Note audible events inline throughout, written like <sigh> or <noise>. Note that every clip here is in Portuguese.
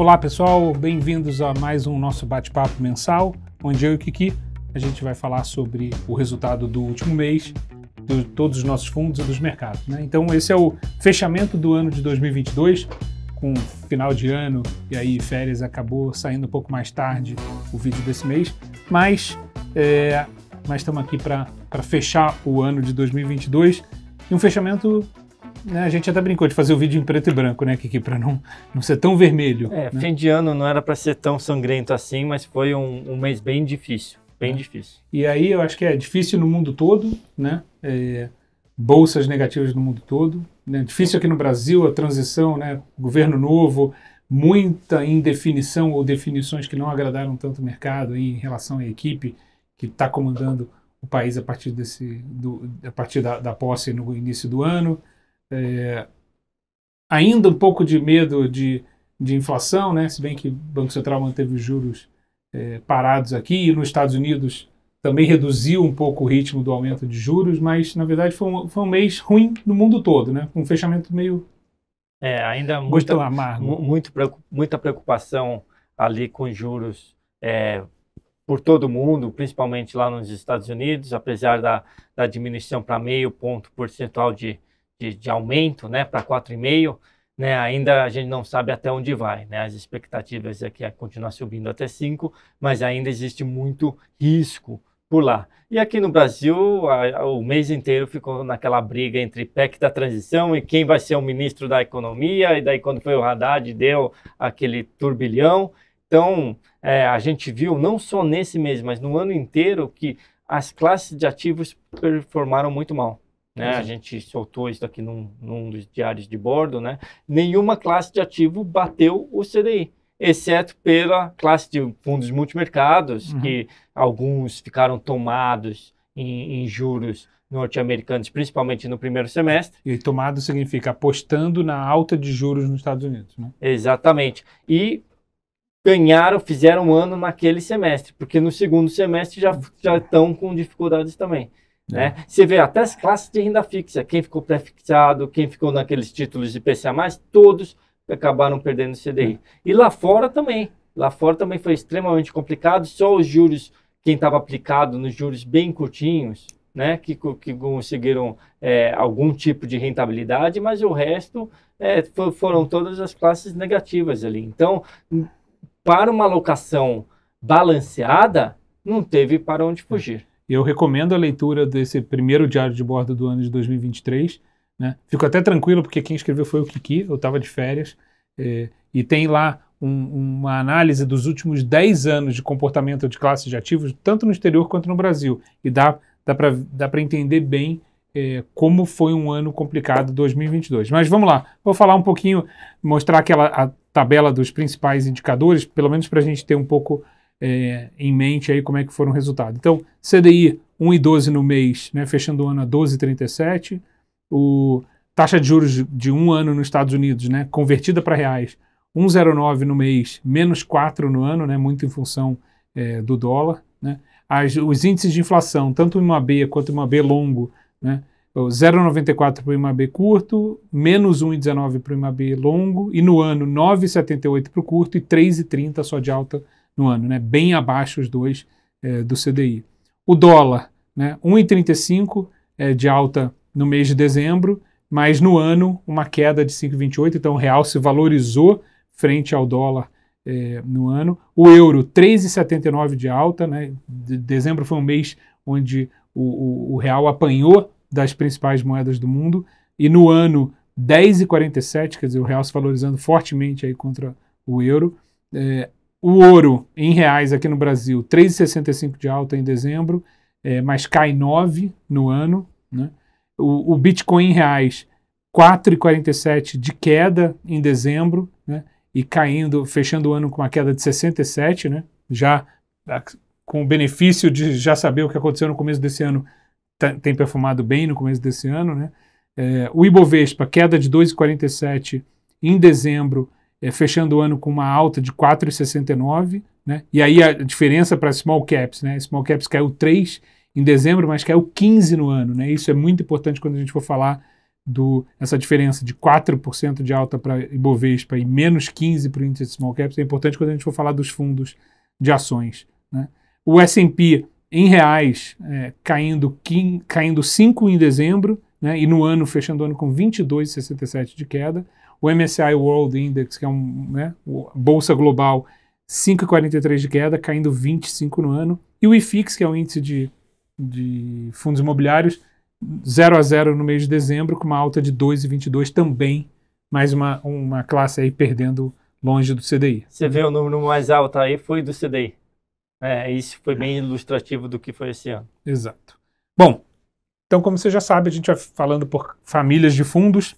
Olá pessoal, bem-vindos a mais um nosso bate-papo mensal, onde eu e o Kiki a gente vai falar sobre o resultado do último mês de todos os nossos fundos e dos mercados. Né? Então esse é o fechamento do ano de 2022, com final de ano e aí férias acabou saindo um pouco mais tarde o vídeo desse mês, mas é, mas estamos aqui para fechar o ano de 2022 e um fechamento né, a gente até brincou de fazer o vídeo em preto e branco, né, Kiki, para não, não ser tão vermelho. É, né? fim de ano não era para ser tão sangrento assim, mas foi um, um mês bem difícil, bem é. difícil. E aí eu acho que é difícil no mundo todo, né, é, bolsas negativas no mundo todo, né, difícil aqui no Brasil a transição, né, governo novo, muita indefinição ou definições que não agradaram tanto o mercado em relação à equipe que está comandando o país a partir desse do, a partir da, da posse no início do ano é, ainda um pouco de medo de, de inflação, né? se bem que o Banco Central manteve os juros é, parados aqui, e nos Estados Unidos também reduziu um pouco o ritmo do aumento de juros, mas na verdade foi um, foi um mês ruim no mundo todo, né? um fechamento meio. É, ainda muita, amargo. Muito, muita preocupação ali com juros é, por todo o mundo, principalmente lá nos Estados Unidos, apesar da, da diminuição para meio ponto percentual de, de, de aumento né, para 4,5%, né, ainda a gente não sabe até onde vai. Né? As expectativas é que é continuar subindo até 5%, mas ainda existe muito risco por lá. E aqui no Brasil, a, a, o mês inteiro ficou naquela briga entre PEC da transição e quem vai ser o ministro da economia, e daí quando foi o Haddad deu aquele turbilhão. Então, é, a gente viu não só nesse mês, mas no ano inteiro que as classes de ativos performaram muito mal. Né? É. A gente soltou isso aqui num, num dos diários de bordo, né? Nenhuma classe de ativo bateu o CDI exceto pela classe de fundos multimercados, uhum. que alguns ficaram tomados em, em juros norte-americanos, principalmente no primeiro semestre. E tomado significa apostando na alta de juros nos Estados Unidos, né? Exatamente. E ganharam, fizeram um ano naquele semestre, porque no segundo semestre já, uhum. já estão com dificuldades também. É. Né? Você vê até as classes de renda fixa, quem ficou pré-fixado, quem ficou naqueles títulos de IPCA+, todos acabaram perdendo o CDI. É. E lá fora também. Lá fora também foi extremamente complicado, só os juros, quem estava aplicado nos juros bem curtinhos, né, que, que conseguiram é, algum tipo de rentabilidade, mas o resto é, for, foram todas as classes negativas ali. Então, para uma alocação balanceada, não teve para onde fugir. Eu recomendo a leitura desse primeiro diário de bordo do ano de 2023. Né? Fico até tranquilo, porque quem escreveu foi o Kiki, eu estava de férias, é, e tem lá um, uma análise dos últimos 10 anos de comportamento de classes de ativos, tanto no exterior quanto no Brasil. E dá, dá para entender bem é, como foi um ano complicado 2022. Mas vamos lá, vou falar um pouquinho, mostrar aquela a tabela dos principais indicadores, pelo menos para a gente ter um pouco é, em mente aí como é que foram os resultados. Então, CDI 1,12 no mês, né, fechando o ano a 12,37, o taxa de juros de um ano nos Estados Unidos, né, convertida para reais, 1,09 no mês, menos 4 no ano, né, muito em função é, do dólar. Né, as, os índices de inflação, tanto em uma B quanto em uma B longo, né, 0,94 para o IMAB curto, menos 1,19 para o IMAB longo, e no ano 9,78 para o curto e 3,30 só de alta no ano, né? bem abaixo os dois é, do CDI. O dólar, né? 1,35 é, eh, de alta no mês de dezembro, mas no ano uma queda de 5,28, então o real se valorizou frente ao dólar é, no ano. O euro, 3,79 de alta, né? De dezembro foi um mês onde o, o, o real apanhou das principais moedas do mundo, e no ano 10,47, quer dizer, o real se valorizando fortemente aí contra o euro. É, o ouro em reais aqui no Brasil, 3,65 de alta em dezembro, é, mas cai 9 no ano. Né? O, o, Bitcoin em reais, 4,47 de queda em dezembro, né? e caindo, fechando o ano com uma queda de 67, né? já com o benefício de já saber o que aconteceu no começo desse ano, tá, tem perfumado bem no começo desse ano. Né? É, o Ibovespa, queda de 2,47 em dezembro, é, fechando o ano com uma alta de 4,69, né? E aí a diferença para small caps, né? Small caps caiu 3 em dezembro, mas caiu 15 no ano, né? Isso é muito importante quando a gente for falar do essa diferença de 4% de alta para Ibovespa e menos 15 para o índice de small caps. É importante quando a gente for falar dos fundos de ações, né? O S&P em reais é, caindo, caindo 5 em dezembro, né? E no ano fechando o ano com 22,67 de queda. O MSCI World Index, que é um né, bolsa global, 5,43 de queda, caindo 25 no ano. E o IFIX, que é o índice de, de fundos imobiliários, 0 a 0 no mês de dezembro, com uma alta de 2,22 também, mais uma, uma classe aí perdendo longe do CDI. Você vê o número mais alto aí, foi do CDI. É, isso foi bem ilustrativo do que foi esse ano. Exato. Bom, então como você já sabe, a gente vai falando por famílias de fundos,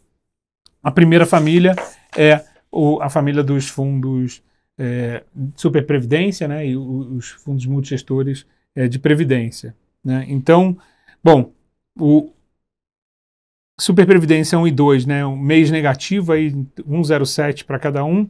a primeira família é o, a família dos fundos é, superprevidência né, e o, os fundos multigestores é, de previdência. Né? Então, bom, o superprevidência 1 e 2, né, um mês negativo, aí 1,07 para cada um,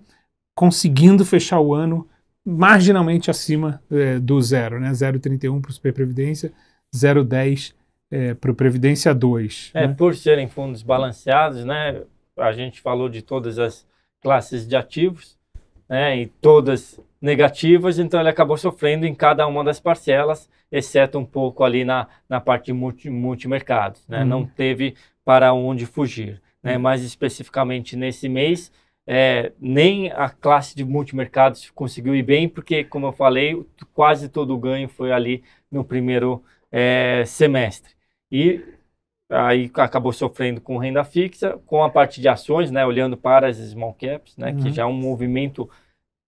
conseguindo fechar o ano marginalmente acima é, do zero, né? 0,31 para o superprevidência, 0,10 é, para o Previdência 2. É, né? Por serem fundos balanceados, né? a gente falou de todas as classes de ativos, né, e todas negativas, então ele acabou sofrendo em cada uma das parcelas, exceto um pouco ali na, na parte de multi, multimercados. Né, Não uhum. teve para onde fugir. Né, uhum. Mais especificamente nesse mês, é, nem a classe de multimercados conseguiu ir bem, porque, como eu falei, quase todo o ganho foi ali no primeiro é, semestre. E aí acabou sofrendo com renda fixa, com a parte de ações, né, olhando para as small caps, né, uhum. que já é um movimento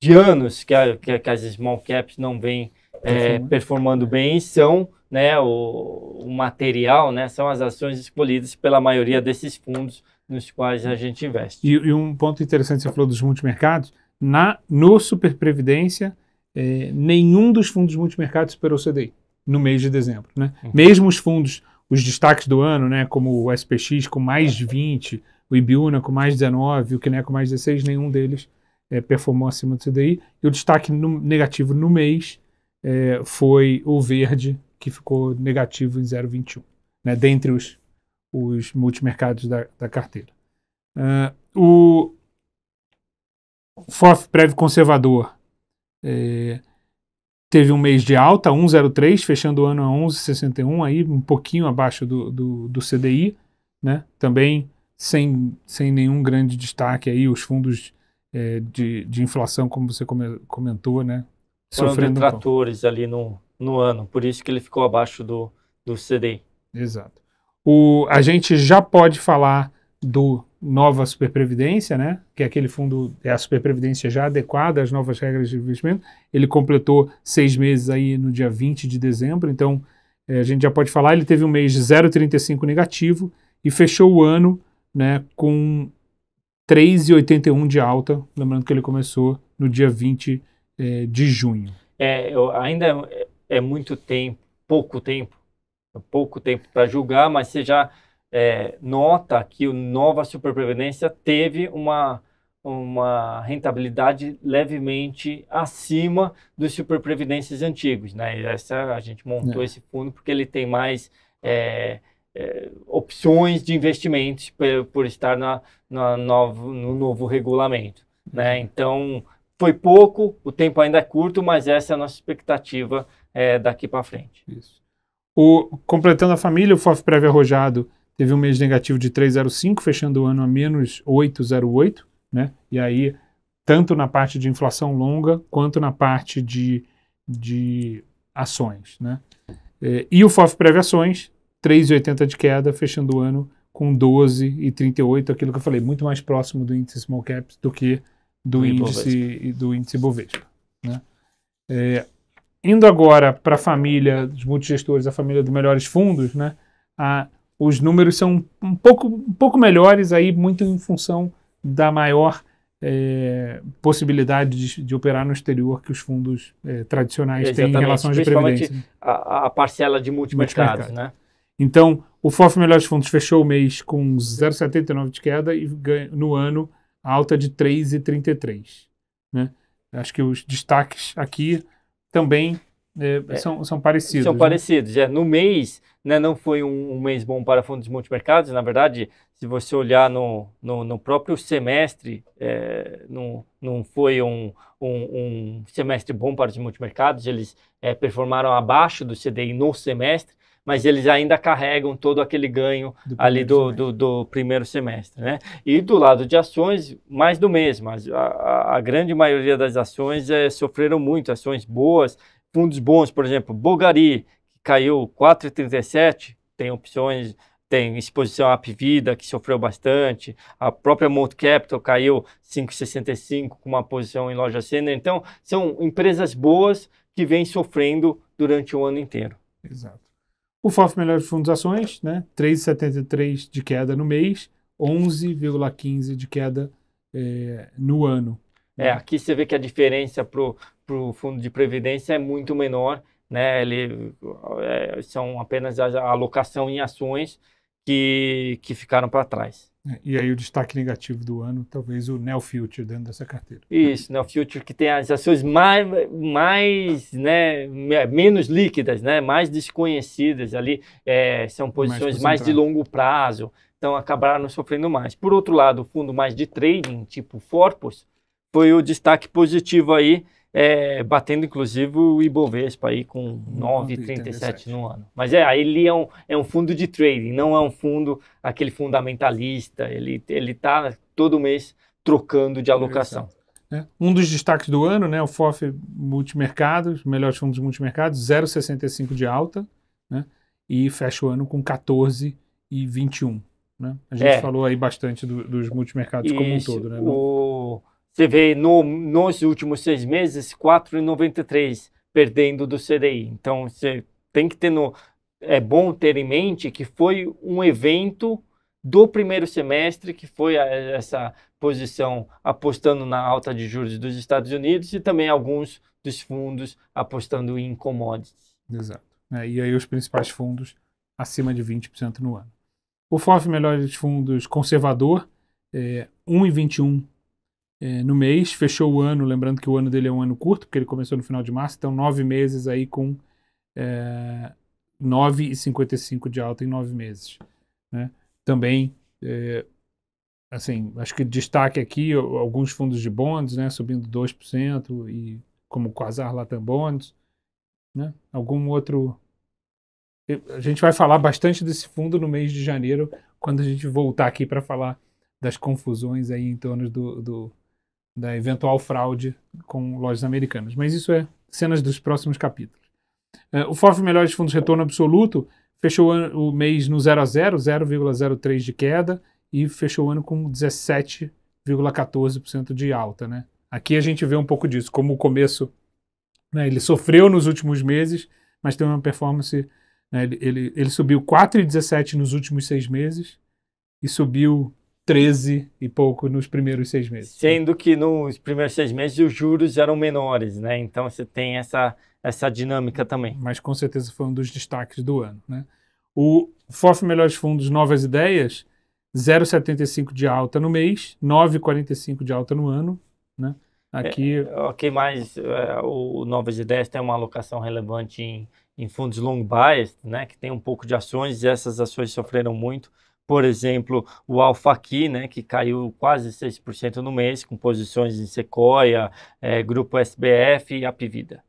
de anos que, a, que, que as small caps não vêm é, performando bem, são né, o, o, material, né, são as ações escolhidas pela maioria desses fundos nos quais a gente investe. E, e um ponto interessante, você falou dos multimercados, na, no Superprevidência, é, nenhum dos fundos multimercados superou o CDI no mês de dezembro. Né? Uhum. Mesmo os fundos os destaques do ano, né? Como o SPX com mais 20, o Ibiúna com mais 19, o Kiné com mais 16, nenhum deles é, performou acima do CDI. E o destaque no, negativo no mês é, foi o Verde, que ficou negativo em 0,21, né? Dentre os, os multimercados da, da carteira. Uh, o FOF Prévio Conservador. É, teve um mês de alta, 1,03, fechando o ano a 11,61, aí um pouquinho abaixo do, do, do CDI, né? Também sem, sem nenhum grande destaque aí, os fundos é, de, de inflação, como você come, comentou, né? Sofrendo detratores um ali no, no ano, por isso que ele ficou abaixo do, do CDI. Exato. O, a gente já pode falar do nova superprevidência, né, que é aquele fundo, é a superprevidência já adequada às novas regras de investimento. Ele completou seis meses aí no dia 20 de dezembro, então é, a gente já pode falar, ele teve um mês de 0,35 negativo e fechou o ano né, com 3,81 de alta, lembrando que ele começou no dia 20 é, eh, de junho. É, eu, ainda é, é muito tempo, pouco tempo, é pouco tempo para julgar, mas você já é, nota que o Nova Superprevidência teve uma, uma rentabilidade levemente acima dos superprevidências antigos. Né? E essa, a gente montou é. esse fundo porque ele tem mais é, é opções de investimentos por, por estar na, na novo, no novo regulamento. Né? Uhum. Então, foi pouco, o tempo ainda é curto, mas essa é a nossa expectativa é, daqui para frente. Isso. O, completando a família, o FOF Prévio Arrojado teve um mês negativo de 3,05, fechando o ano a menos 8,08, né? E aí, tanto na parte de inflação longa quanto na parte de, de ações, né? É, e o FOF Prévia Ações, 3,80 de queda, fechando o ano com 12,38, aquilo que eu falei, muito mais próximo do índice Small Caps do que do, índice Bovespa. do índice Bovespa, né? É, indo agora para a família dos multigestores, a família dos melhores fundos, né? A, os números são um pouco, um pouco melhores aí, muito em função da maior é, possibilidade de, de, operar no exterior que os fundos é, tradicionais Exatamente. têm em relação às previdências. A, a parcela de multimercados, né? Então, o FOF Melhores Fundos fechou o mês com 0,79 de queda e no ano alta de 3,33. Né? Acho que os destaques aqui também é, é, são, são parecidos. São né? parecidos. É. No mês, né, não foi um, um, mês bom para fundos multimercados. Na verdade, se você olhar no, no, no próprio semestre, é, não, não foi um, um, um, semestre bom para os multimercados. Eles é, performaram abaixo do CDI no semestre, mas eles ainda carregam todo aquele ganho do ali do, do, do, primeiro semestre. Né? E do lado de ações, mais do mesmo. A, a, a grande maioria das ações é, sofreram muito, ações boas fundos bons, por exemplo, Bulgari, que caiu 4,37, tem opções, tem exposição à Pivida que sofreu bastante, a própria Monte Capital caiu 5,65 com uma posição em loja Sena. Então, são empresas boas que vêm sofrendo durante o ano inteiro. Exato. O FOF Melhor de Fundos Ações, né? 3,73 de queda no mês, 11,15 de queda eh, no ano. É, uhum. aqui você vê que a diferença para o fundo de previdência é muito menor, né? Ele, é, são apenas a alocação em ações que, que ficaram para trás. É, e aí o destaque negativo do ano, talvez o Neo Future dentro dessa carteira. Isso, Neo Future que tem as ações mais, mais né, menos líquidas, né, mais desconhecidas ali, é, são posições mais, mais, de longo prazo, então acabaram sofrendo mais. Por outro lado, o fundo mais de trading, tipo Forpus, foi o destaque positivo aí, é, batendo inclusive o Ibovespa aí com 9,37 no ano. Mas é, ele é um, é um fundo de trading, não é um fundo aquele fundamentalista, ele está todo mês trocando de alocação. É, um dos destaques do ano, né, o FOF multimercados, melhores fundos multimercados, 0,65 de alta, né, e fecha o ano com 14,21. e Né? A gente é. falou aí bastante do, dos multimercados Isso, como um todo. Né, o... Você vê no, nos últimos seis meses 4,93 perdendo do CDI. Então você tem que ter no é bom ter em mente que foi um evento do primeiro semestre que foi a, essa posição apostando na alta de juros dos Estados Unidos e também alguns dos fundos apostando em commodities. Exato. É, e aí os principais fundos acima de 20% no ano. O FOF Melhores Fundos Conservador, é, 1,21 é, no mês, fechou o ano, lembrando que o ano dele é um ano curto, porque ele começou no final de março, então nove meses aí com é, 9,55 de alta em nove meses. Né? Também, é, assim, acho que destaque aqui alguns fundos de bonds, né, subindo 2%, e como o Quasar Latam Bonds, né? algum outro... A gente vai falar bastante desse fundo no mês de janeiro, quando a gente voltar aqui para falar das confusões aí em torno do, do da eventual fraude com lojas americanas. Mas isso é cenas dos próximos capítulos. Uh, o FOF Melhores Fundos Retorno Absoluto fechou o mês no 0 a 0, 0,03 de queda e fechou o ano com 17,14% de alta, né? Aqui a gente vê um pouco disso, como o começo, né, ele sofreu nos últimos meses, mas tem uma performance, né, ele, ele, ele subiu 4,17 nos últimos seis meses e subiu 13 e pouco nos primeiros seis meses. Sendo que nos primeiros seis meses os juros eram menores, né? Então você tem essa, essa dinâmica também. Mas com certeza foi um dos destaques do ano, né? O FOF Melhores Fundos Novas Ideias, 0,75 de alta no mês, 9,45 de alta no ano, né? Aqui... É, é ok, mas é, o Novas Ideias tem uma alocação relevante em, em fundos long biased, né? Que tem um pouco de ações e essas ações sofreram muito por exemplo, o Alfaqui, né, que caiu quase 6% no mês, com posições em Sequoia, é, Grupo SBF e Apivida.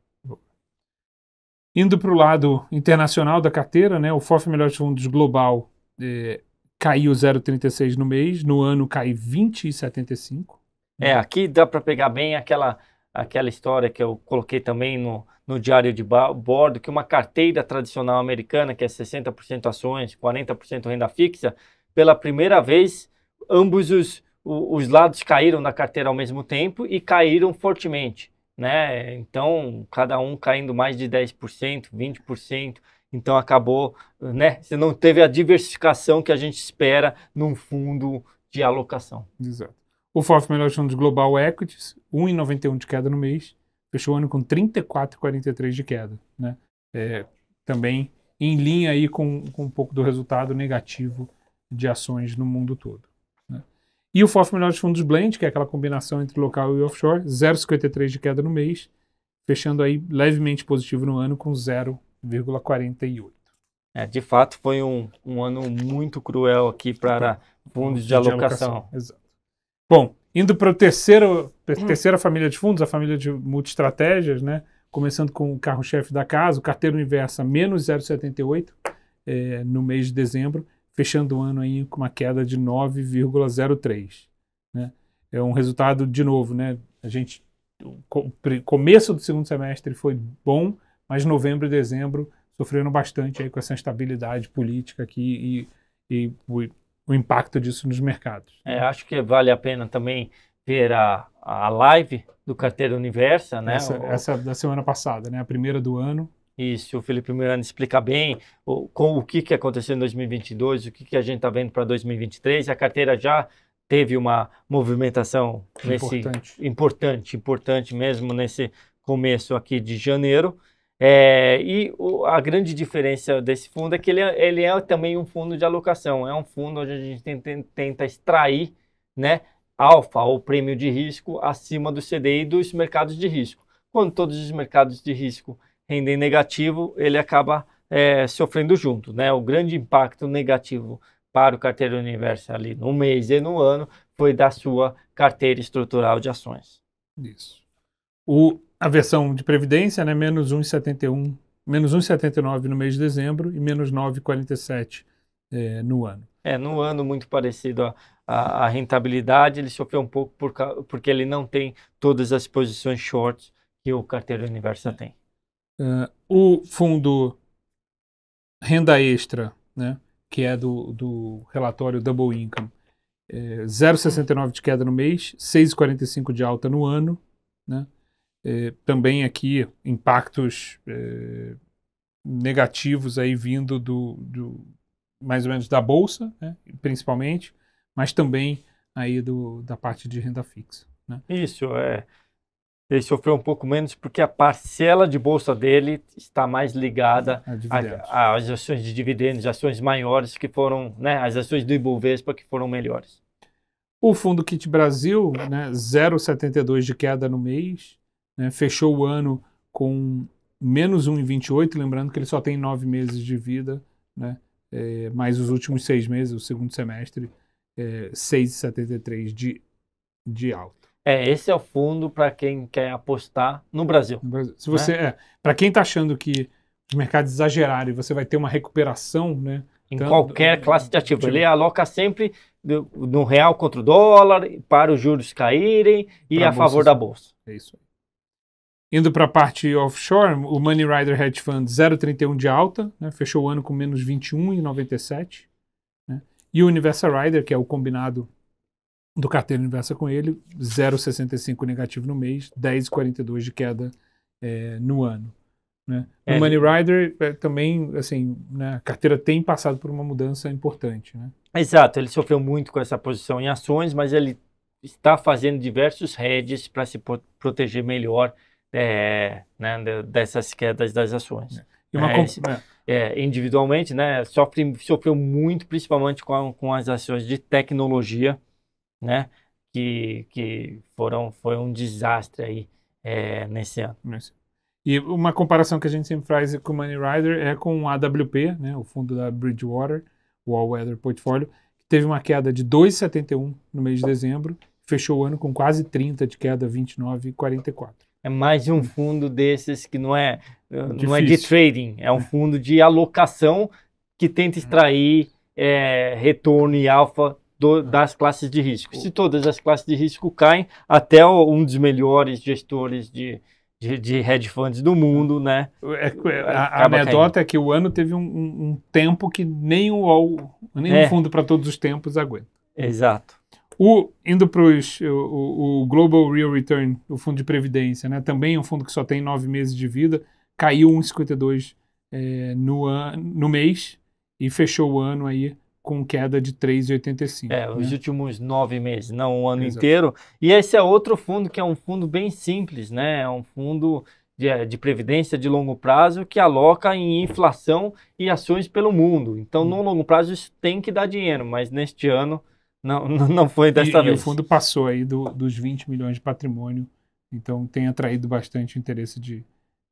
Indo para o lado internacional da carteira, né, o FOF de Fundos Global é, caiu 0,36 no mês, no ano cai 20,75. É, aqui dá para pegar bem aquela aquela história que eu coloquei também no, no diário de bordo, que uma carteira tradicional americana, que é 60% ações, 40% renda fixa, pela primeira vez, ambos os, os lados caíram da carteira ao mesmo tempo e caíram fortemente. Né? Então, cada um caindo mais de 10%, 20%. Então acabou, né? Você não teve a diversificação que a gente espera num fundo de alocação. Exato. O FOF Melhor Fundo Global Equities, 1,91 de queda no mês, fechou o ano com 34,43 de queda, né? É, também em linha aí com, com, um pouco do resultado negativo de ações no mundo todo. Né? E o FOF Melhor Fundos Blend, que é aquela combinação entre local e offshore, 0,53 de queda no mês, fechando aí levemente positivo no ano com 0,48. É, de fato, foi um, um ano muito cruel aqui para fundos de alocação. De alocação. Exato. Bom, indo para a terceira, hum. terceira família de fundos, a família de multiestratégias, né? Começando com o carro-chefe da casa, o carteiro inversa menos 0,78 é, no mês de dezembro, fechando o ano aí com uma queda de 9,03. Né? É um resultado, de novo, né? A gente. O começo do segundo semestre foi bom, mas novembro e dezembro sofreram bastante aí com essa instabilidade política aqui e, e o impacto disso nos mercados. É, acho que vale a pena também ver a, a live do Carteira Universa, né? Essa, o, essa, da semana passada, né? A primeira do ano. Isso, o Felipe Miranda explica bem o, com o que, que aconteceu em 2022, o que, que a gente está vendo para 2023. A carteira já teve uma movimentação nesse, importante. importante, importante mesmo nesse começo aqui de janeiro. É, e o, a grande diferença desse fundo é que ele é, ele é também um fundo de alocação, é um fundo onde a gente tenta, tenta extrair né, alfa, ou prêmio de risco, acima do CDI dos mercados de risco. Quando todos os mercados de risco rendem negativo, ele acaba é, sofrendo junto. Né? O grande impacto negativo para o carteiro universo ali no mês e no ano foi da sua carteira estrutural de ações. Isso. O, a versão de previdência, né, menos 1,71, menos 1,79 no mês de dezembro e menos 9,47 é, no ano. É, no ano muito parecido a, a, a, rentabilidade, ele sofreu um pouco por, porque ele não tem todas as posições shorts que o Carteira universo tem. É, o fundo renda extra, né, que é do, do relatório Double Income, é, 0,69 de queda no mês, 6,45 de alta no ano, né, eh, também aqui impactos eh, negativos aí vindo do, do, mais ou menos da bolsa, né, principalmente, mas também aí do, da parte de renda fixa. Né? Isso é. Ele sofreu um pouco menos porque a parcela de bolsa dele está mais ligada às ações de dividendos, ações maiores que foram, né, as ações do Ibovespa que foram melhores. O fundo Kit Brasil, né, 0,72 de queda no mês, né, fechou o ano com menos 1,28, lembrando que ele só tem nove meses de vida, né, é, mais os últimos seis meses, o segundo semestre, é, 6,73 de, de alta. É, esse é o fundo para quem quer apostar no Brasil. No Brasil. Se você, né? é, para quem está achando que os mercados exageraram e você vai ter uma recuperação, né? Em tanto, qualquer classe de ativo. Ele aloca sempre no real contra o dólar, para os juros caírem e pra a, a favor da bolsa. É isso. Indo para a parte offshore, o Money Rider Hedge Fund 0,31 de alta, né, fechou o ano com menos 21,97. Né, e o Universal Rider, que é o combinado do carteiro Universal com ele, 0,65 negativo no mês, 10,42 de queda é, no ano. Né? É. O Money Rider é, também, assim, né, a carteira tem passado por uma mudança importante. Né? Exato, ele sofreu muito com essa posição em ações, mas ele está fazendo diversos hedges para se proteger melhor é, né, dessas quedas das ações. É. E uma é, é, é, individualmente, né, sofre, sofreu muito, principalmente com, com as ações de tecnologia, né, que, que foram, foi um desastre aí é, nesse ano. E uma comparação que a gente sempre faz com o Money Rider é com a AWP, né, o fundo da Bridgewater, o All Weather Portfolio, que teve uma queda de 2,71 no mês de dezembro, fechou o ano com quase 30 de queda, 29,44 é mais um fundo desses que não é, Difícil. Eh, não é de trading, é um fundo de alocação que tenta extrair é, retorno e alfa do, das classes de risco. Se todas as classes de risco caem, até um dos melhores gestores de, de, de hedge funds do mundo, né? É, é, a, a anedota é que o ano teve um, um tempo que nem, o, é. fundo para todos os tempos aguenta. Exato. O, indo para o, o, Global Real Return, o fundo de previdência, né? também é um fundo que só tem nove meses de vida, caiu 1,52 é, no, no mês e fechou o ano aí com queda de 3,85. É, né? os últimos nove meses, não um ano Exato. inteiro. E esse é outro fundo que é um fundo bem simples, né? É um fundo de, é, de, previdência de longo prazo que aloca em inflação e ações pelo mundo. Então, no hum. longo prazo, isso tem que dar dinheiro, mas neste ano <laughs> Não, não foi desta e, vez. E o fundo passou aí do, dos 20 milhões de patrimônio, então tem atraído bastante interesse de,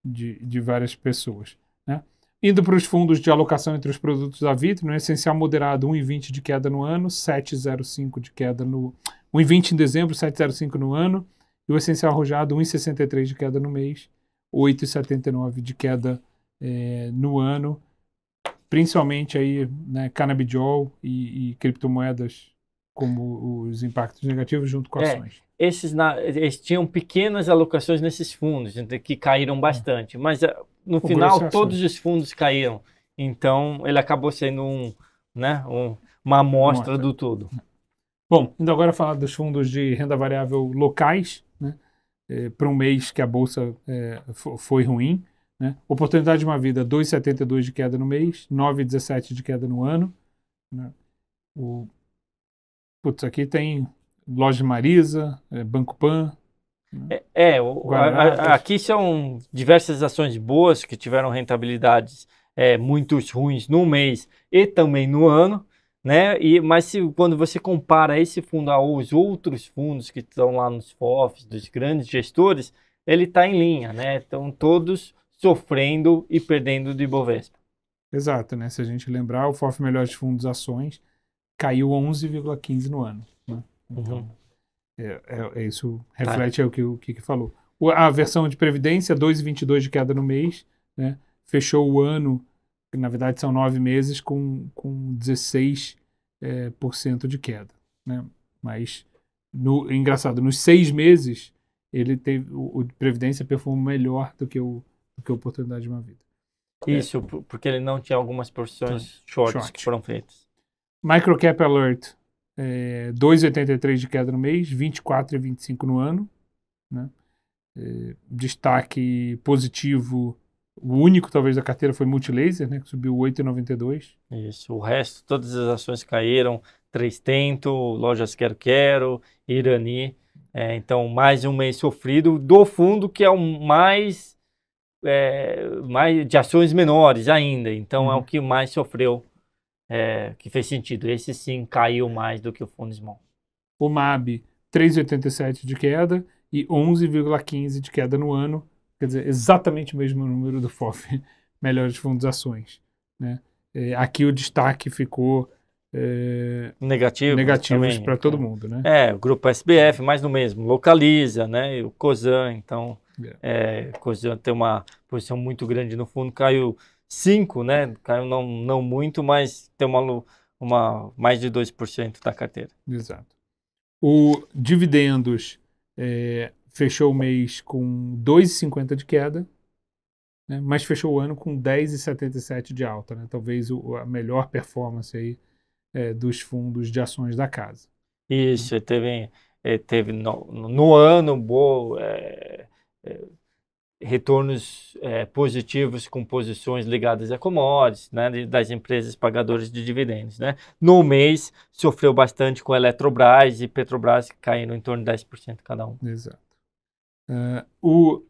de, de várias pessoas. Né? Indo para os fundos de alocação entre os produtos da Vitro, no essencial moderado, 1,20 de queda no ano, 7,05 de queda no. 1,20 em dezembro, 7,05 no ano, e o essencial arrojado, 1,63 de queda no mês, 8,79 de queda é, no ano, principalmente aí, né, canabidiol e, e criptomoedas como os impactos negativos junto com é, ações. É, esses na, eles tinham pequenas alocações nesses fundos, que caíram hum. bastante, mas eh, no o final é todos os fundos caíram. Então ele acabou sendo um, né, um, uma amostra Mostra. do todo. Hum. Bom, indo agora falar dos fundos de renda variável locais, né, é, eh, para um mês que a bolsa é, foi ruim. Né? Oportunidade de uma vida, 2,72 de queda no mês, 9,17 de queda no ano. Né? O Putz, aqui tem Loja Marisa, é, Banco Pan. Né? É, é o, a, a, aqui são diversas ações boas que tiveram rentabilidades é, muito ruins no mês e também no ano, né? E, mas se, quando você compara esse fundo aos outros fundos que estão lá nos FOFs, dos grandes gestores, ele está em linha, né? Estão todos sofrendo e perdendo do Ibovespa. Exato, né? Se a gente lembrar, o FOF Melhores Fundos Ações caiu 11,15 no ano. Né? Uhum. Então, uhum. é, é, é, isso tá. reflete tá. o que o que, que falou. O, a versão de previdência, 2,22 de queda no mês, né? fechou o ano, que na verdade são nove meses, com, com 16% é, por cento de queda. Né? Mas, no, engraçado, nos seis meses, ele teve o, o previdência performou melhor do que o, do que a oportunidade de uma vida. Isso, porque ele não tinha algumas profissões tá. shorts short. que foram feitas. Microcap Alert, é, 2,83 de queda no mês, 24,25 e no ano. Né? É, destaque positivo, o único talvez da carteira foi Multilaser, né, que subiu 8,92. Isso, o resto, todas as ações caíram, Três Tento, Lojas Quero Quero, Irani. É, então, mais um mês sofrido do fundo, que é o mais, é, mais de ações menores ainda. Então, uhum. é o uhum. que mais sofreu é, que fez sentido. Esse sim caiu mais do que o fundo small. O MAB, 3,87 de queda e 11,15 de queda no ano. Quer dizer, exatamente o mesmo número do FOF, <laughs> melhores fundos ações. Né? É, aqui o destaque ficou é, negativos, negativos para todo é. mundo, né? É, o grupo SBF, mais no mesmo, localiza, né? E o COSAN, então, yeah. É. é, COSAN tem uma posição muito grande no fundo, caiu 5, né? Caiu não, não muito, mas tem uma, uma mais de 2% da carteira. Exato. O dividendos é, fechou o mês com 2,50 de queda, né? mas fechou o ano com 10,77 de alta, né? Talvez o, a melhor performance aí é, dos fundos de ações da casa. Isso, teve, é, teve no, no ano boa, é, é retornos é, positivos com posições ligadas a commodities, né, das empresas pagadoras de dividendos. Né. No mês, sofreu bastante com Eletrobras e Petrobras, caindo em torno de 10% cada um. Exato. Uh, o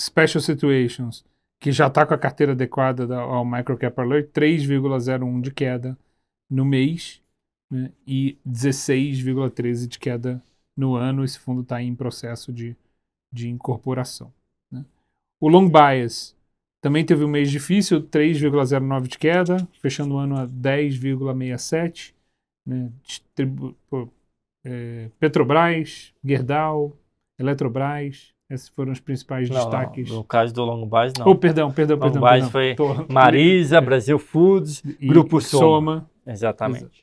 Special Situations, que já está com a carteira adequada ao Microcap Alert, 3,01 de queda no mês né, e 16,13 de queda no ano. Esse fundo está em processo de, de incorporação. O long bias também teve um mês difícil, 3,09 de queda, fechando o ano a 10,67. Né? É, Petrobras, Gerdau, Eletrobras, esses foram os principais não, destaques. Não, no caso do Long Bias, não. Oh, perdão, perdão, Long perdão. Long foi Tô... Marisa, é. Brasil Foods, e Grupo Soma. Soma. Exatamente. Exato.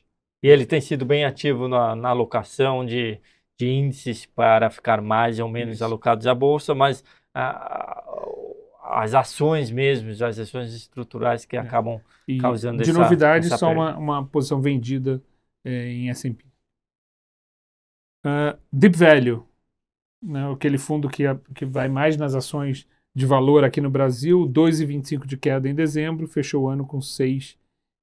E ele tem sido bem ativo na, na alocação de, de índices para ficar mais ou menos Isso. alocados à Bolsa, mas as ações mesmo, as ações estruturais que é. acabam causando de essa De novidade, essa só uma, uma, posição vendida é, em S&P. Uh, ah, Deep Value, né, aquele fundo que, que vai mais nas ações de valor aqui no Brasil, 2,25 de queda em dezembro, fechou o ano com 6,53.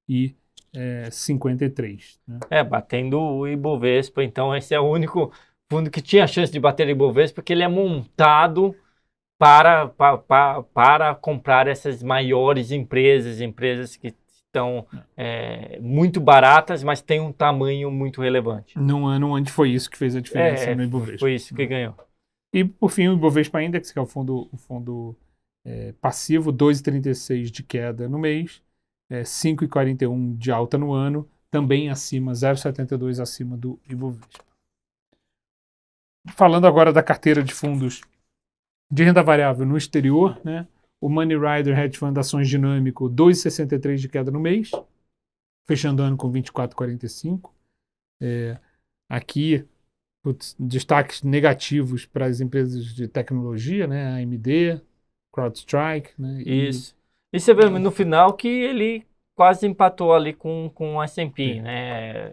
e é, Né? É, batendo o Ibovespa, então esse é o único fundo que tinha chance de bater o Ibovespa, porque ele é montado para, para, para comprar essas maiores empresas, empresas que estão é. é, muito baratas, mas têm um tamanho muito relevante. Num ano onde foi isso que fez a diferença é, no Ibovespa. Foi isso que né? ganhou. E, por fim, o Ibovespa Index, que é o fundo, o fundo é, passivo, 2,36 de queda no mês, é, 5,41 de alta no ano, também acima, 0,72 acima do Ibovespa. Falando agora da carteira de fundos de renda variável no exterior, né? O Money Rider Hedge Fund Ações Dinâmico, 2,63 de queda no mês, fechando o ano com 24,45. É, aqui, putz, destaques negativos para as empresas de tecnologia, né? AMD, CrowdStrike, né? E, Isso. E você vê é. no final que ele quase empatou ali com, com o S&P, é. né?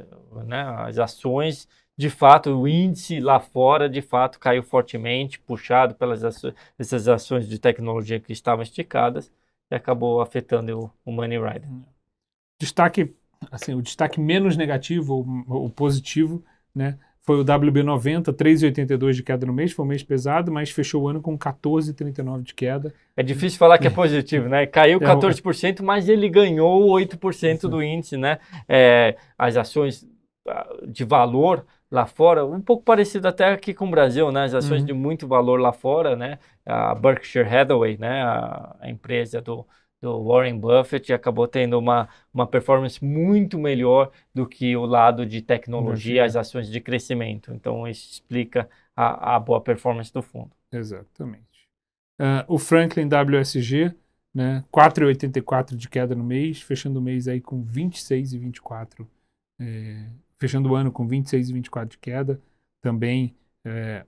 né? As ações de fato, o índice lá fora, de fato, caiu fortemente, puxado pelas essas ações de tecnologia que estavam esticadas e acabou afetando o, o Money Rider. Destaque, assim, o destaque menos negativo ou, positivo, né, foi o WB90, 3,82 de queda no mês, foi um mês pesado, mas fechou o ano com 14,39 de queda. É difícil falar que é positivo, né? Caiu 14%, <laughs> é mas ele ganhou 8% do índice, né? É, as ações ah, de valor lá fora, um pouco parecido até aqui com o Brasil, né? As ações uhum. de muito valor lá fora, né? A Berkshire Hathaway, né? A, a empresa do, do Warren Buffett acabou tendo uma, uma performance muito melhor do que o lado de tecnologia, as ações de crescimento. Então, isso explica a, a boa performance do fundo. Exatamente. Uh, o Franklin WSG, né, 4,84 de queda no mês, fechando o mês aí com 26,24 é, fechando o ano com e 24 de queda, também é,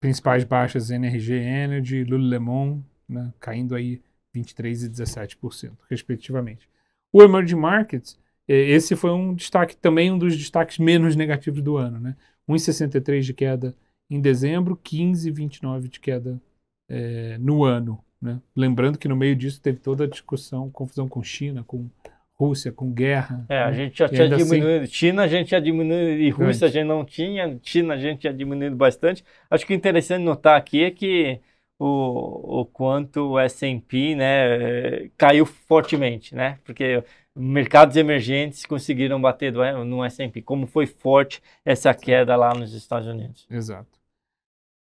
principais baixas NRG Energy, Lululemon, né, caindo aí 23% e 17%, respectivamente. O Emerging Markets, é, esse foi um destaque, também um dos destaques menos negativos do ano, né? 1,63 de queda em dezembro, 15,29 de queda é, no ano, né? Lembrando que no meio disso teve toda a discussão, confusão com China, com Rússia com guerra. É, a né? gente já tinha assim diminuído. Assim... China a gente já diminuído e Rússia a gente não tinha. China a gente tinha diminuído bastante. Acho que é interessante notar aqui é que o, o quanto o S&P né, caiu fortemente, né? Porque mercados emergentes conseguiram bater do, no S&P. Como foi forte essa queda lá nos Estados Unidos. Exato.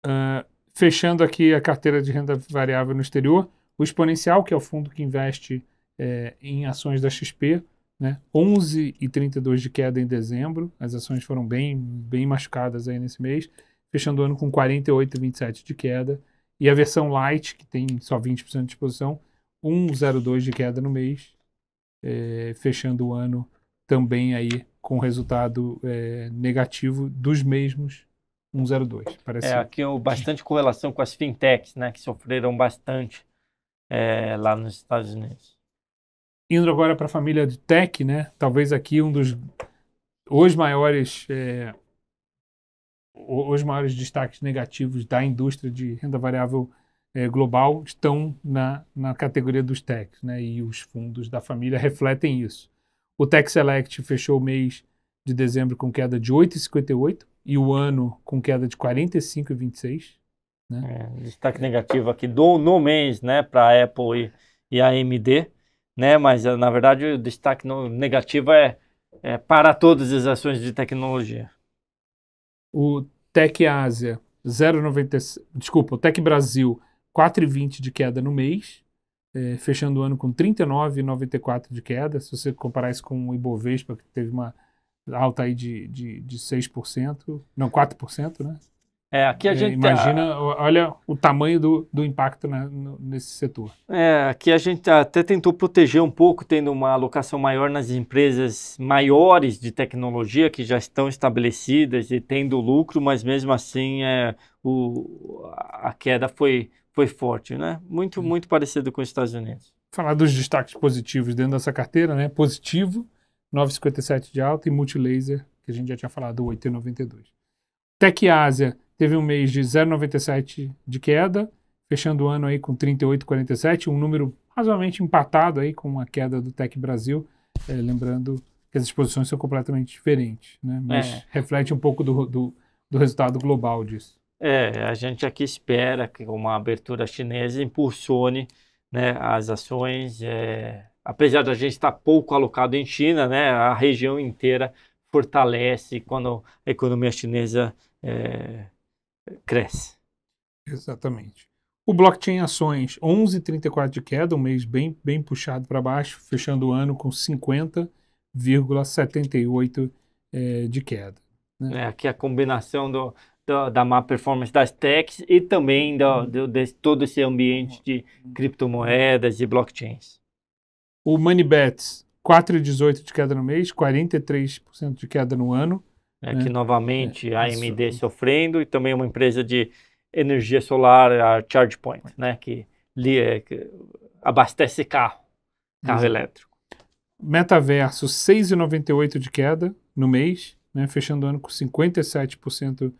Uh, fechando aqui a carteira de renda variável no exterior, o Exponencial, que é o fundo que investe é, em ações da XP, né? 11,32 de queda em dezembro, as ações foram bem, bem machucadas aí nesse mês, fechando o ano com 48,27 de queda, e a versão light, que tem só 20% de exposição, 1,02 de queda no mês, é, fechando o ano também aí com resultado é, negativo dos mesmos 1,02. Parece... É, aqui é bastante correlação com as fintechs, né, que sofreram bastante é, lá nos Estados Unidos. Indo agora para a família de tech, né? Talvez aqui um dos os maiores é, os maiores destaques negativos da indústria de renda variável é, global estão na, na categoria dos techs, né? E os fundos da família refletem isso. O Tech Select fechou o mês de dezembro com queda de 8,58 e o ano com queda de 45,26. Né? É, destaque negativo aqui do, no mês, né, para Apple e, e AMD né? Mas eh, na verdade o destaque negativo é, é para todas as ações de tecnologia. O Tec Ásia 0,90, desculpa, o Tec Brasil 4,20 de queda no mês, é, fechando o ano com 39,94 de queda. Se você comparar isso com o Ibovespa que teve uma alta aí de, de, de 6%, não, 4%, né? É, aqui a é, gente tá- imagina, olha o tamanho do, do impacto né, no, nesse setor. É, aqui a gente até tentou proteger um pouco, tendo uma alocação maior nas empresas maiores de tecnologia que já estão estabelecidas e tendo lucro, mas mesmo assim é, o, a queda foi, foi forte, né? Muito, hum. muito parecido com os Estados Unidos. Falar dos destaques positivos dentro dessa carteira, né? Positivo, 9,57 de alta e multilaser, que a gente já tinha falado, 8,92. Tech Ásia teve um mês de 0,97 de queda, fechando o ano aí com 38,47, um número razoavelmente empatado aí com a queda do Tech Brasil, é, lembrando que as exposições são completamente diferentes, né? Mas é. reflete um pouco do, do, do resultado global disso. É, a gente aqui espera que uma abertura chinesa impulsione né, as ações. É, apesar da gente estar pouco alocado em China, né, a região inteira fortalece quando a economia chinesa é, cresce. Exatamente. O blockchain ações, 11,34 de queda, um mês bem, bem puxado para baixo, fechando o ano com 50,78 é, de queda. Né? É, aqui a combinação do, do, da má performance das techs e também do, uhum. do, de todo esse ambiente de uhum. criptomoedas e blockchains. O Moneybets, 4,18 de queda no mês, 43% de queda no ano. É né, é, que novamente é, a AMD isso. sofrendo e também é uma empresa de energia solar, a ChargePoint, né, que, li, é, que abastece carro, carro elétrico. Metaverso, 6,98 de queda no mês, né, fechando o ano com 57%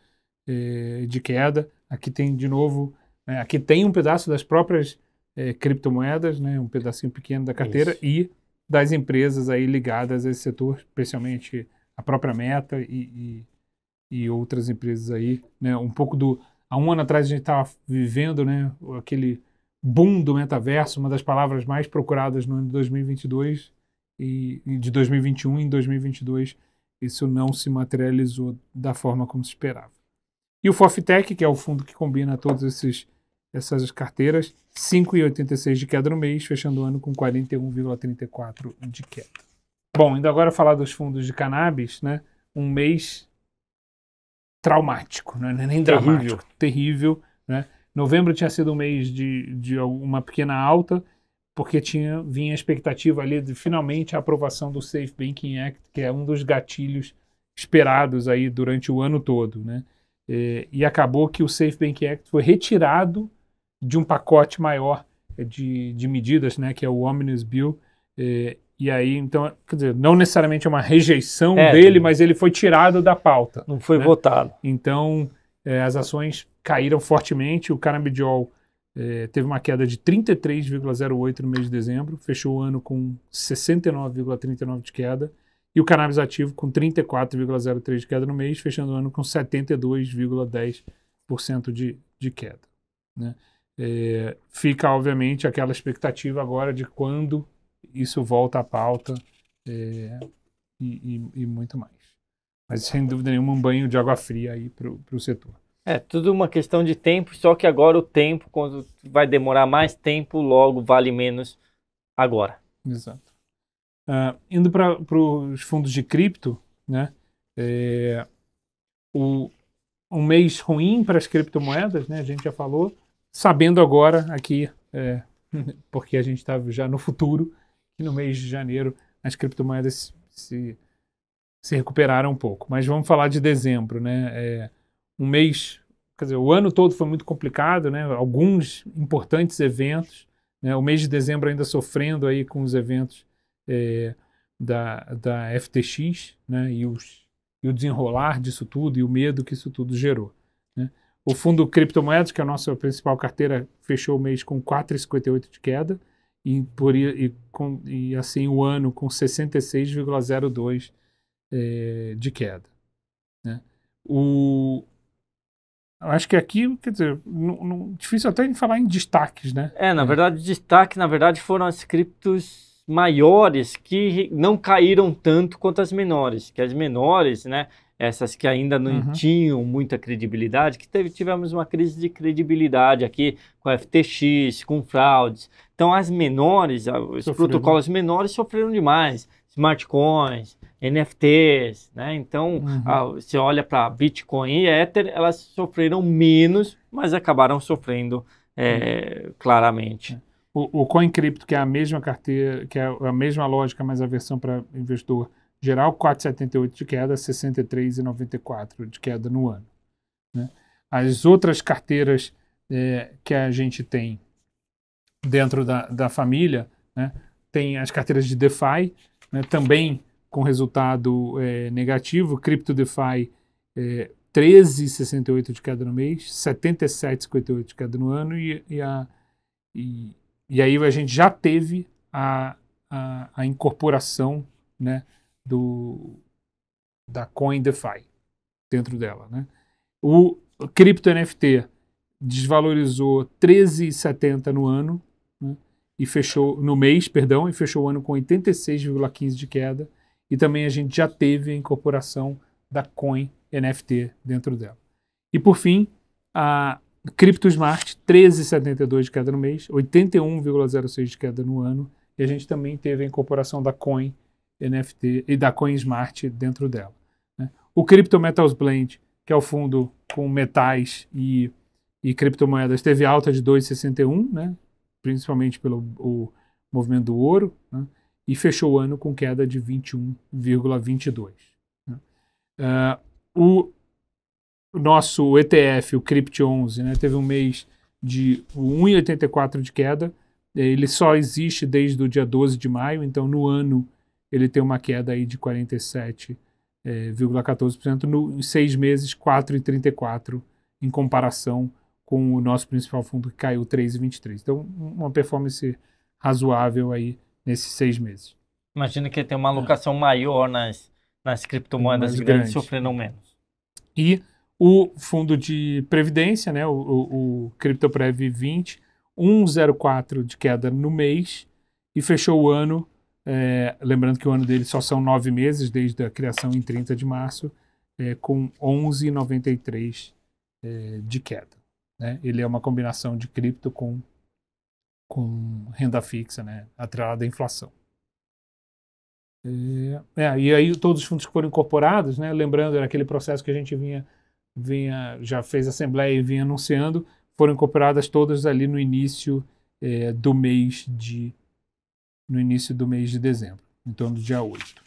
eh, de queda. Aqui tem de novo, né, aqui tem um pedaço das próprias eh, criptomoedas, né, um pedacinho pequeno da carteira Isso. e das empresas aí ligadas a esse setor, especialmente a própria Meta e, e, e outras empresas aí, né? Um pouco do há um ano atrás a gente estava vivendo, né? Aquele boom do metaverso, uma das palavras mais procuradas no ano de 2022 e de 2021 em 2022 isso não se materializou da forma como se esperava. E o Foftec, que é o fundo que combina todas esses, essas carteiras, 5,86 de queda no mês, fechando o ano com 41,34 de queda. Bom, indo agora falar dos fundos de cannabis, né? Um mês traumático, né? É nem terrível. terrível, né? Novembro tinha sido um mês de, de uma pequena alta, porque tinha vinha a expectativa ali de finalmente a aprovação do Safe Banking Act, que é um dos gatilhos esperados aí durante o ano todo, né? E, é, e acabou que o Safe Banking Act foi retirado de um pacote maior de, de medidas, né? Que é o Omnibus Bill, é, e aí, então, quer dizer, não necessariamente é uma rejeição é, dele, mas ele foi tirado da pauta. Não foi né? votado. Então, é, as ações caíram fortemente. O canabidiol é, teve uma queda de 33,08 no mês de dezembro, fechou o ano com 69,39 de queda. E o cannabis ativo com 34,03 de queda no mês, fechando o ano com 72,10% de, de queda. Né? É, fica, obviamente, aquela expectativa agora de quando isso volta à pauta é, e, e, e, muito mais. Mas sem dúvida nenhuma um banho de água fria aí para o setor. É, tudo uma questão de tempo, só que agora o tempo, quando vai demorar mais tempo, logo vale menos agora. Exato. Uh, indo para os fundos de cripto, né? É, o, um mês ruim para as criptomoedas, né? A gente já falou, sabendo agora aqui, é, <laughs> porque a gente está já no futuro, que no mês de janeiro as criptomoedas se, se recuperaram um pouco. Mas vamos falar de dezembro, né? É, um mês, quer dizer, o ano todo foi muito complicado, né? Alguns importantes eventos, né? O mês de dezembro ainda sofrendo aí com os eventos é, da, da FTX, né? E, os, e o desenrolar disso tudo e o medo que isso tudo gerou, né? O fundo criptomoedas, que é a nossa principal carteira, fechou o mês com 4,58 de queda e, por, e, com, e assim o ano com 66,02 é, de queda. Né? O, acho que aqui, quer dizer, não, não, difícil até falar em destaques, né? É, na é. verdade, destaque, na verdade, foram as criptos maiores que não caíram tanto quanto as menores, que as menores, né, essas que ainda não uhum. tinham muita credibilidade, que teve, tivemos uma crise de credibilidade aqui com FTX, com fraudes. Então, as menores, ah, os protocolos menores sofreram demais. Smartcoins, NFTs, né? Então, uhum. a, ah, você olha para Bitcoin e Ether, elas sofreram menos, mas acabaram sofrendo é, uhum. claramente. É. O, o CoinCrypto, que é a mesma carteira, que é a mesma lógica, mas a versão para investidor Geral, 4,78 de queda, 63,94 de queda no ano. Né? As outras carteiras é, que a gente tem dentro da, da família, né? tem as carteiras de DeFi, né? também com resultado é, negativo, Crypto DeFi é, 13,68 de queda no mês, 77,58 de queda no ano, e, e, a, e, e aí a gente já teve a, a, a incorporação né, do da Coin DeFi dentro dela, né? O cripto NFT desvalorizou 13,70 no ano né? e fechou no mês, perdão, e fechou o ano com 86,15 de queda. E também a gente já teve a incorporação da Coin NFT dentro dela. E por fim, a Smart 13,72 de queda no mês, 81,06 de queda no ano, e a gente também teve a incorporação da Coin NFT e da CoinSmart dentro dela. Né? O Crypto Metals Blend, que é o fundo com metais e, e criptomoedas, teve alta de 2,61, né? principalmente pelo o movimento do ouro, né? e fechou o ano com queda de 21,22. Né? Uh, o nosso ETF, o Crypt 11, né? teve um mês de 1,84 de queda, ele só existe desde o dia 12 de maio, então no ano ele tem uma queda aí de 47,14% é, em seis meses, 4,34% em comparação com o nosso principal fundo que caiu 3,23%. Então, uma performance razoável aí nesses seis meses. Imagina que tem uma é. alocação é. maior nas, nas criptomoedas grandes, grande. sofrendo menos. E o fundo de previdência, né, o, o, o CryptoPrev 20, 1,04 de queda no mês e fechou o ano é, lembrando que o ano dele só são nove meses, desde a criação em 30 de março, é, com 11,93 é, de queda. Né? Ele é uma combinação de cripto com, com renda fixa, né? atrelada à inflação. É, é, e aí todos os fundos que foram incorporados, né? lembrando, era aquele processo que a gente vinha, vinha já fez assembleia e vinha anunciando, foram incorporadas todas ali no início é, do mês de no início do mês de dezembro, em torno do dia 8.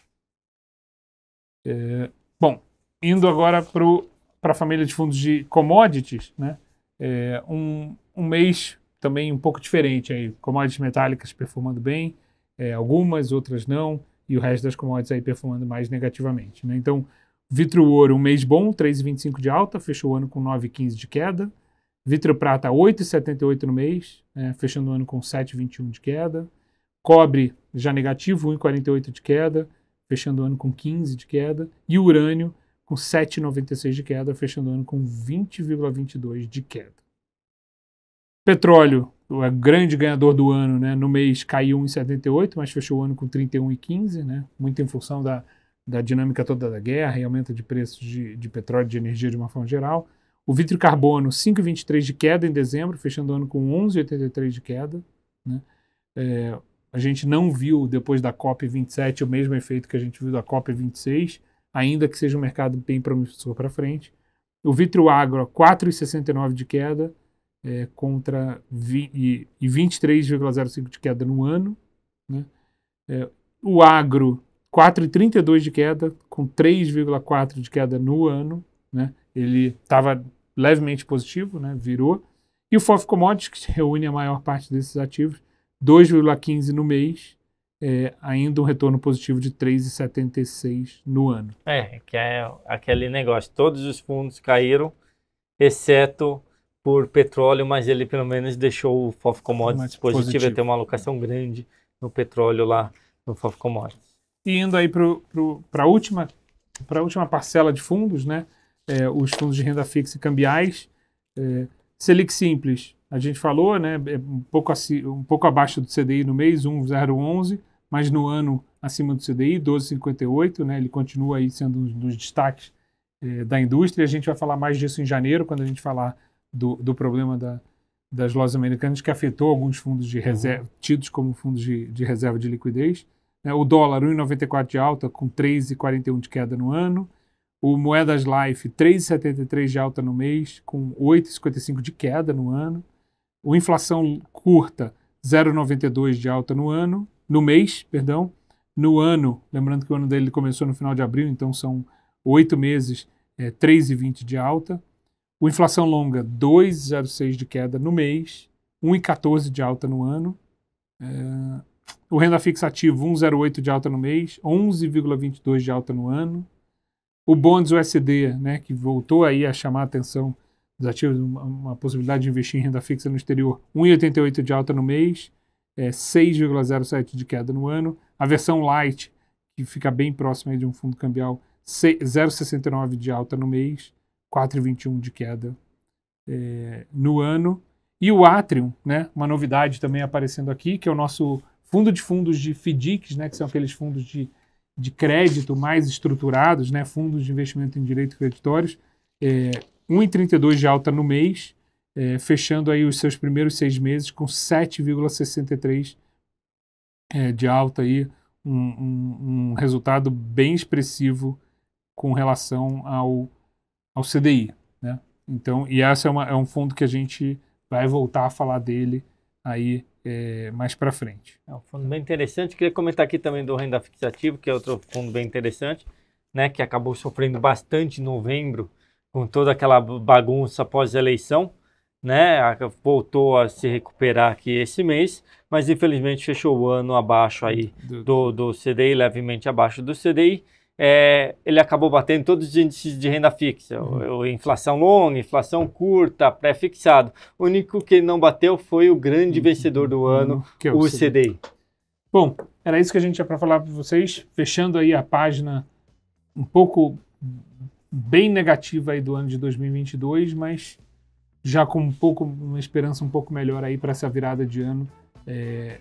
É, bom, indo agora para a família de fundos de commodities, né? É, um, um mês também um pouco diferente aí, commodities metálicas performando bem, é, algumas, outras não, e o resto das commodities aí performando mais negativamente. Né? Então, Vitro Ouro, um mês bom, 3,25 de alta, fechou o ano com 9,15 de queda. Vitro Prata, 8,78 no mês, né? fechando o ano com 7,21 de queda cobre já negativo, 1,48 de queda, fechando o ano com 15 de queda, e urânio com 7,96 de queda, fechando o ano com 20,22 de queda. Petróleo, o grande ganhador do ano, né? no mês caiu 1,78, mas fechou o ano com 31,15, né? muito em função da, da dinâmica toda da guerra e aumento de preços de, de petróleo e de energia de uma forma geral. O vidro carbono, 5,23 de queda em dezembro, fechando o ano com 11,83 de queda. Né? É, a gente não viu depois da COP27 o mesmo efeito que a gente viu da COP26, ainda que seja um mercado bem promissor para frente. O Vitro Agro, 4,69 de queda é, contra e, e 23,05 de queda no ano. Né? É, o Agro, 4,32 de queda, com 3,4 de queda no ano. Né? Ele estava levemente positivo, né? virou. E o FOF Commodities, que reúne a maior parte desses ativos, 2,15 no mês, é, ainda um retorno positivo de 3,76 no ano. É, que é aquele negócio, todos os fundos caíram, exceto por petróleo, mas ele pelo menos deixou o FOF Commodities positivo, positivo. Ele tem uma alocação grande no petróleo lá no FOF Commodities. E indo aí para a última, pra última parcela de fundos, né? É, os fundos de renda fixa e cambiais, é, Selic Simples, a gente falou, né, é um, pouco um pouco abaixo do CDI no mês, 1,011, mas no ano acima do CDI, 12,58, né, ele continua aí sendo um dos destaques é, da indústria. A gente vai falar mais disso em janeiro, quando a gente falar do, do problema da, das lojas americanas, que afetou alguns fundos de reserva, uhum. tidos como fundos de, de reserva de liquidez. Né. o dólar, 1,94 de alta, com 3,41 de queda no ano. O Moedas Life, 3,73 de alta no mês, com 8,55 de queda no ano. O Inflação Curta, 0,92 de alta no ano, no mês, perdão. No ano, lembrando que o ano dele começou no final de abril, então são oito meses, é, 3,20 de alta. O Inflação Longa, 2,06 de queda no mês, 1,14 de alta no ano. É, o Renda Fixa 1,08 de alta no mês, 11,22 de alta no ano. O Bonds USD, né, que voltou aí a chamar a atenção dos ativos, uma, uma possibilidade de investir em renda fixa no exterior, 1,88 de alta no mês, é, 6,07 de queda no ano. A versão light, que fica bem próxima de um fundo cambial, 0,69 de alta no mês, 4,21 de queda é, no ano. E o Atrium, né, uma novidade também aparecendo aqui, que é o nosso fundo de fundos de FDICs, né, que são aqueles fundos de de crédito mais estruturados, né, fundos de investimento em direito creditórios, é, 1,32 de alta no mês, é, fechando aí os seus primeiros seis meses com 7,63 é, de alta aí, um, um, um, resultado bem expressivo com relação ao, ao CDI, né? Então, e essa é, uma, é um fundo que a gente vai voltar a falar dele aí é, mais para frente. É um fundo bem interessante. Queria comentar aqui também do renda fixativa, que é outro fundo bem interessante, né, que acabou sofrendo bastante em novembro com toda aquela bagunça pós eleição, né, voltou a se recuperar aqui esse mês, mas infelizmente fechou o ano abaixo aí do, do, do CDI, levemente abaixo do CDI é, ele acabou batendo todos os índices de renda fixa, uhum. inflação longa, inflação curta, pré-fixado. O único que não bateu foi o grande uhum. vencedor do ano, uhum. é o, CDI. CDI. Bom, era isso que a gente tinha para falar para vocês, fechando aí a página um pouco bem negativa aí do ano de 2022, mas já com um pouco uma esperança um pouco melhor aí para essa virada de ano. É,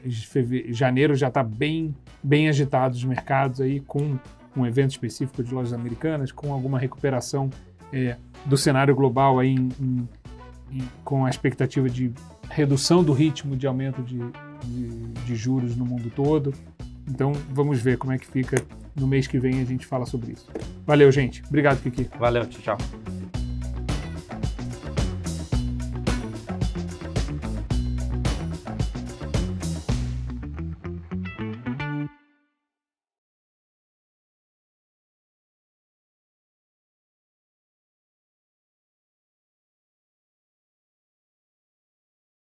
janeiro já está bem bem agitado os mercados aí com um evento específico de lojas americanas, com alguma recuperação é, do cenário global aí em, em, em, com a expectativa de redução do ritmo de aumento de, de, de juros no mundo todo. Então vamos ver como é que fica. No mês que vem a gente fala sobre isso. Valeu, gente. Obrigado, Kiki. Valeu, tchau.